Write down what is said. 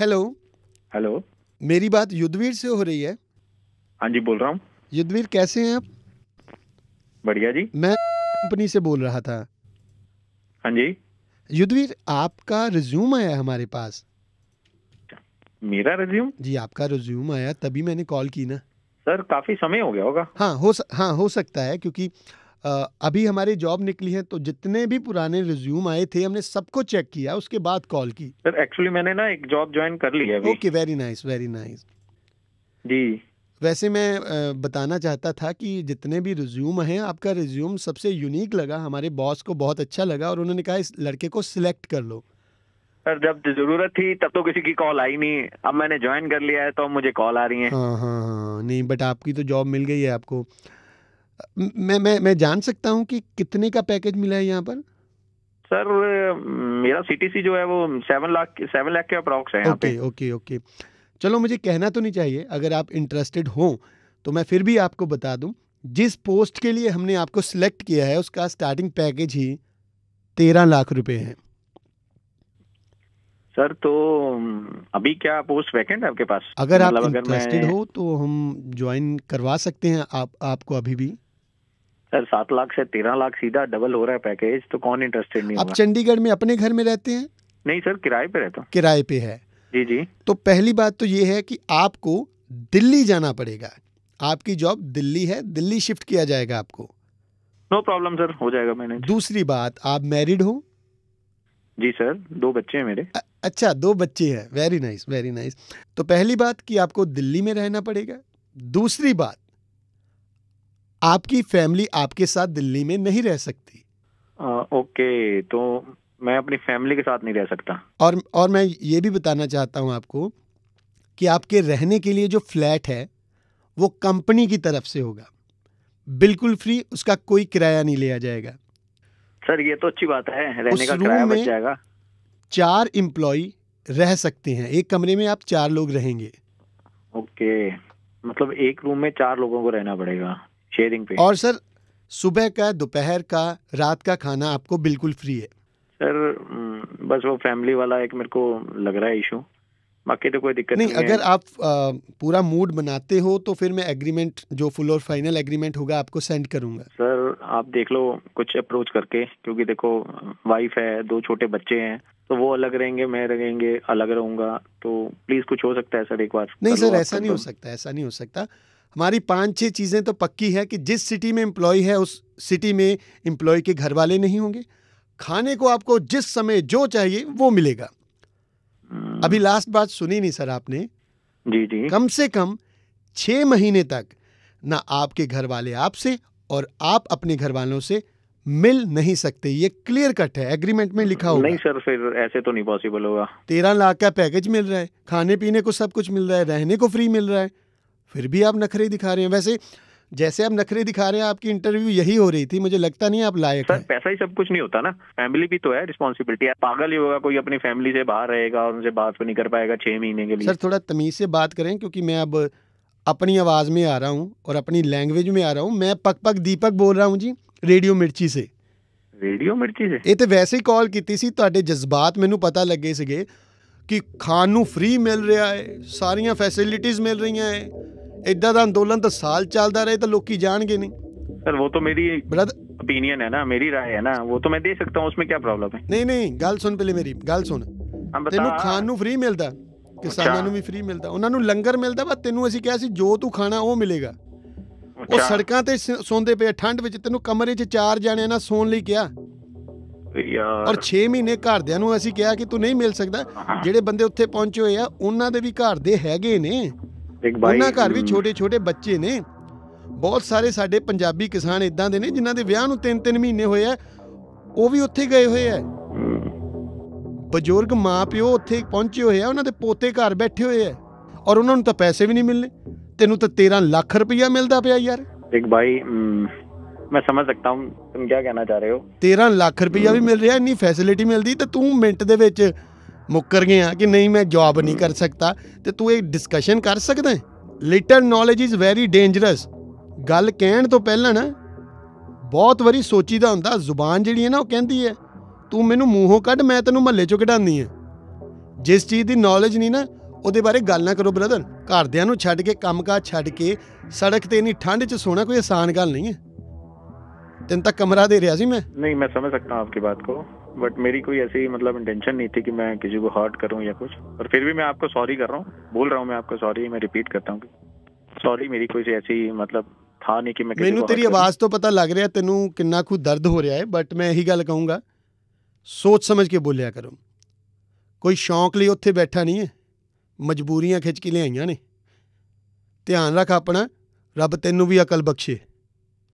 Hello hello मेरी बात युद्धवीर से हो रही है हाँ जी बोल रहा हूँ युद्धवीर कैसे हैं आप बढ़िया जी मैं कंपनी से बोल रहा था हाँ जी युद्धवीर आपका रिज्यूम आया है हमारे पास अच्छा, मेरा रिज्यूम जी आपका रिज्यूम आया तभी मैंने कॉल की ना सर काफी समय हो गया होगा हाँ हो हाँ हो सकता है क्योंकि अभी हमारी जॉब निकली है तो जितने भी पुराने रिज्यूम आए थे हमने सबको चेक किया उसके बाद कॉल की सर एक्चुअली मैंने ना एक जॉब ज्वाइन कर ली है okay very nice very nice जी वैसे मैं बताना चाहता था कि जितने भी रिज्यूम हैं आपका रिज्यूम सबसे यूनिक लगा हमारे बॉस को बहुत अच्छा लगा और उन्होंने कहा इस लड़के को सिलेक्ट कर लो सर जब जरूरत थी तब तो किसी की कॉल आई नहीं अब मैंने ज्वाइन कर लिया है तो मुझे कॉल आ रही है हाँ हाँ हाँ नहीं बट आपकी तो जॉब मिल गई है आपको मैं मैं मैं जान सकता हूँ कि कितने का पैकेज मिला है यहाँ पर सर मेरा सीटीसी जो है वो सेवन लाख सेवन लाख के अप्रॉक्स है ओके ओके ओके चलो मुझे कहना तो नहीं चाहिए अगर आप इंटरेस्टेड हो तो मैं फिर भी आपको बता दूं जिस पोस्ट के लिए हमने आपको सिलेक्ट किया है उसका स्टार्टिंग पैकेज ही तेरह लाख रुपए है सर तो अभी क्या पोस्ट वैकेंट है आपके पास अगर आप इंटरेस्टेड मतलब हो तो हम ज्वाइन करवा सकते हैं आप आपको अभी भी सर सात लाख से तेरह लाख सीधा डबल हो रहा है पैकेज तो कौन इंटरेस्टेड नहीं आप चंडीगढ़ में अपने घर में रहते हैं नहीं सर किराए पे रहता हूँ किराए पे है जी जी तो पहली बात तो ये है कि आपको दिल्ली जाना पड़ेगा आपकी जॉब दिल्ली है दिल्ली शिफ्ट किया जाएगा आपको नो प्रॉब्लम सर हो जाएगा मैंने दूसरी बात आप मैरिड हो जी सर दो बच्चे हैं मेरे अ, अच्छा दो बच्चे हैं वेरी नाइस वेरी नाइस तो पहली बात कि आपको दिल्ली में रहना पड़ेगा दूसरी बात आपकी फैमिली आपके साथ दिल्ली में नहीं रह सकती आ, ओके तो मैं अपनी फैमिली के साथ नहीं रह सकता और और मैं ये भी बताना चाहता हूँ आपको कि आपके रहने के लिए जो फ्लैट है वो कंपनी की तरफ से होगा बिल्कुल फ्री उसका कोई किराया नहीं लिया जाएगा सर ये तो अच्छी बात है रहने का किराया बच जाएगा चार एम्प्लॉय रह सकते हैं एक कमरे में आप चार लोग रहेंगे ओके मतलब एक रूम में चार लोगों को रहना पड़ेगा शेयरिंग पे और सर सुबह का दोपहर का रात का खाना आपको बिल्कुल फ्री है सर बस वो फैमिली वाला एक मेरे को लग रहा है इशू बाकी तो कोई दिक्कत नहीं, नहीं अगर आप आ, पूरा मूड बनाते हो तो फिर मैं एग्रीमेंट जो फुल और फाइनल एग्रीमेंट होगा आपको सेंड करूंगा सर आप देख लो कुछ अप्रोच करके क्योंकि देखो वाइफ है दो छोटे बच्चे हैं तो वो अलग रहेंगे मैं रहेंगे अलग रहूंगा तो प्लीज कुछ हो सकता है सर एक बार नहीं सर ऐसा नहीं हो सकता ऐसा नहीं हो सकता हमारी पांच छह चीज़ें तो पक्की है कि जिस सिटी में एम्प्लॉय है उस सिटी में एम्प्लॉय के घर वाले नहीं होंगे खाने को आपको जिस समय जो चाहिए वो मिलेगा हम्म। अभी लास्ट बात सुनी नहीं सर आपने जी जी कम से कम छः महीने तक ना आपके घर वाले आपसे और आप अपने घर वालों से मिल नहीं सकते ये क्लियर कट है एग्रीमेंट में लिखा होगा नहीं सर फिर ऐसे तो नहीं पॉसिबल होगा तेरह लाख का पैकेज मिल रहा है खाने पीने को सब कुछ मिल रहा है रहने को फ्री मिल रहा है फिर भी आप नखरे दिखा रहे हैं वैसे जैसे आप नखरे दिखा रहे हैं आपकी इंटरव्यू यही हो रही थी मुझे लगता नहीं आप लायक सर पैसा ही सब कुछ नहीं होता ना फैमिली भी तो है रिस्पॉन्सिबिलिटी है पागल ही होगा कोई अपनी फैमिली से बाहर रहेगा और उनसे बात नहीं कर पाएगा छह महीने के लिए सर थोड़ा तमीज से बात करें क्योंकि मैं अब अपनी आवाज़ में आ रहा हूँ और अपनी लैंग्वेज में आ रहा हूँ मैं पक पक दीपक बोल रहा हूँ जी रेडियो मिर्ची से रेडियो मिर्ची से ये तो वैसे ही कॉल की सी ਤੁਹਾਡੇ ਜਜ਼ਬਾਤ ਮੈਨੂੰ ਪਤਾ ਲੱਗੇ ਸੀਗੇ ਕਿ ਖਾਣ ਨੂੰ ਫ੍ਰੀ ਮਿਲ ਰਿਹਾ ਹੈ ਸਾਰੀਆਂ ਫੈਸਿਲਿਟੀਆਂ ਮਿਲ ਰਹੀਆਂ ਹੈ ਇਦਾਂ ਦਾ ਅੰਦੋਲਨ ਤਾਂ ਸਾਲ ਚੱਲਦਾ ਰਹੇ ਤਾਂ ਲੋਕੀ ਜਾਣਗੇ ਨਹੀਂ ਸਰ ਉਹ ਤਾਂ ਮੇਰੀ ਓਪੀਨੀਅਨ ਹੈ ਨਾ ਮੇਰੀ मेरी ਹੈ ਨਾ ਉਹ ਤਾਂ ਮੈਂ ਦੇ ਸਕਦਾ ਹਾਂ ਉਸ ਵਿੱਚ ਕੀ ਪ੍ਰੋਬਲਮ ਹੈ ਨਹੀਂ ਨਹੀਂ ਗੱਲ ਸੁਣ ਪਹਿਲੇ ਮੇਰੀ ਗੱਲ ਸੁਣ ਤੈਨੂੰ ਖਾਣ ਨੂੰ ਫ੍ਰੀ ਮਿਲਦਾ ਕਿਸਾਨਾਂ ਨੂੰ ਵੀ ਫ੍ਰੀ ਮਿਲਦਾ ਉਹਨਾਂ ਨੂੰ ਲੰਗਰ ਮਿਲਦਾ ਬਸ ਤੈਨੂੰ ਅਸੀਂ ਕਿਹਾ ਸੀ ਜੋ ਤੂੰ ਖਾਣਾ ਉਹ ਮਿਲੇਗਾ ਉਹ ਸੜਕਾਂ ਤੇ ਸੌਂਦੇ ਪਏ ਠੰਡ ਵਿੱਚ ਤੈਨੂੰ ਕਮਰੇ 'ਚ ਚਾਰ ਜਾਣਿਆਂ ਨਾਲ ਸੌਣ ਲਈ ਕਿਹਾ ਯਾਰ ਔਰ 6 ਮਹੀਨੇ ਘਰਦਿਆਂ ਨੂੰ ਅਸੀਂ ਕਿਹਾ ਕਿ ਤੂੰ ਨਹੀਂ ਮਿਲ ਸਕਦਾ ਜਿਹੜੇ ਬੰਦੇ ਉੱਥੇ ਪਹੁੰਚੇ ਹੋਏ ਆ ਉਹਨਾਂ ਦੇ ਵੀ ਘਰ ਦੇ ਹੈਗੇ ਨੇ ਇੱਕ ਬਾਈ ਉਹਨਾਂ ਘਰ ਵੀ ਛੋਟੇ-ਛੋਟੇ ਬੱਚੇ ਨੇ ਬਹੁਤ ਸਾਰੇ ਸਾਡੇ ਪੰਜਾਬੀ ਕਿਸਾਨ ਇਦਾਂ ਦੇ ਨੇ ਜਿਨ੍ਹਾਂ ਦੇ ਵਿਆਹ ਨੂੰ 3-3 ਮਹੀਨੇ ਹੋਏ ਆ ਉਹ ਵੀ ਉੱਥੇ ਗਏ ਹੋਏ ਆ ਬਜ਼ੁਰਗ ਮਾਪਿਓ ਉੱਥੇ ਪਹੁੰਚੇ ਹੋਏ ਆ ਉਹਨਾਂ ਦੇ ਪੋਤੇ ਘਰ ਬੈਠੇ ਹੋਏ ਆ ਔਰ ਉਹਨਾਂ ਨੂੰ ਤਾਂ ਪੈਸੇ ਵੀ ਨਹੀਂ ਮਿਲਨੇ ਤੈਨੂੰ ਤਾਂ 13 ਲੱਖ ਰੁਪਈਆ ਮਿਲਦਾ ਪਿਆ ਯਾਰ ਇੱਕ ਬਾਈ ਮੈਂ ਸਮਝ ਸਕਦਾ ਹਾਂ ਤੁਮ ਕੀ ਕਹਿਣਾ ਚਾਹ ਰਹੇ ਹੋ 13 ਲੱਖ ਰੁਪਈਆ ਵੀ ਮਿਲ ਰਿਹਾ ਇੰਨੀ ਫੈਸਿਲਿਟੀ ਮਿਲਦੀ ਤੇ ਤੂੰ ਮਿੰਟ ਦੇ ਵਿੱਚ ਮੁੱਕਰ ਗਿਆ ਕਿ ਨਹੀਂ ਮੈਂ ਜੌਬ ਨਹੀਂ ਕਰ ਸਕਦਾ ਤੇ ਤੂੰ ਇਹ ਡਿਸਕਸ਼ਨ ਕਰ ਸਕਦਾ ਹੈ little knowledge is very dangerous ਗੱਲ ਕਹਿਣ ਤੋਂ ਪਹਿਲਾਂ ਨਾ ਬਹੁਤ ਵਾਰੀ ਸੋਚੀਦਾ ਹੁੰਦਾ ਜ਼ੁਬਾਨ ਜਿਹੜੀ ਹੈ ਨਾ ਉਹ ਕਹਿੰਦੀ ਹੈ ਤੂੰ ਮੈਨੂੰ ਮੂੰਹੋਂ ਕੱਢ ਮੈਂ ਤੈਨੂੰ ਮੱਲੇ ਚੋਂ ਕਢਾਉਣੀ ਹੈ ਜਿਸ ਚੀਜ਼ ਦੀ ਨੌਲੇਜ ਨਹੀਂ ਨਾ ਉਹਦੇ ਬਾਰੇ ਗੱਲ ਨਾ ਕਰੋ ਬ੍ਰਦਰ ਘਰਦਿਆਂ ਨੂੰ ਛੱਡ ਕੇ ਕੰਮਕਾਜ ਛੱਡ ਕੇ ਸੜਕ ਤੇ ਇਨੀ ਠੰਡ 'ਚ ਸੋਣਾ ਕੋਈ ਆਸਾਨ ਗੱਲ ਨਹੀਂ ਹੈ तेन तक कमरा दे रहा सी मैं नहीं मैं समझ सकता हूँ आपकी बात को बट मेरी कोई ऐसी मतलब इंटेंशन नहीं थी कि मैं किसी को हर्ट करूँ या कुछ और फिर भी मैं आपको सॉरी कर रहा हूँ बोल रहा हूँ मैं आपको सॉरी मैं रिपीट करता हूँ सॉरी मेरी कोई ऐसी मतलब था नहीं कि मैं ਮੈਨੂੰ ਤੇਰੀ ਆਵਾਜ਼ ਤੋਂ ਪਤਾ ਲੱਗ ਰਿਹਾ ਤੈਨੂੰ ਕਿੰਨਾ ਕੁ ਦਰਦ ਹੋ ਰਿਹਾ ਹੈ ਬਟ ਮੈਂ ਇਹੀ ਗੱਲ ਕਹੂੰਗਾ ਸੋਚ ਸਮਝ ਕੇ ਬੋਲਿਆ ਕਰੋ ਕੋਈ ਸ਼ੌਂਕ ਲਈ ਉੱਥੇ ਬੈਠਾ ਨਹੀਂ ਹੈ ਮਜਬੂਰੀਆਂ ਖਿੱਚ ਕੇ ਲਿਆਈਆਂ ਨੇ ਧਿਆਨ ਰੱਖ ਆਪਣਾ ਰੱਬ ਤੈਨੂੰ ਵੀ ਅਕਲ ਬਖਸ਼ੇ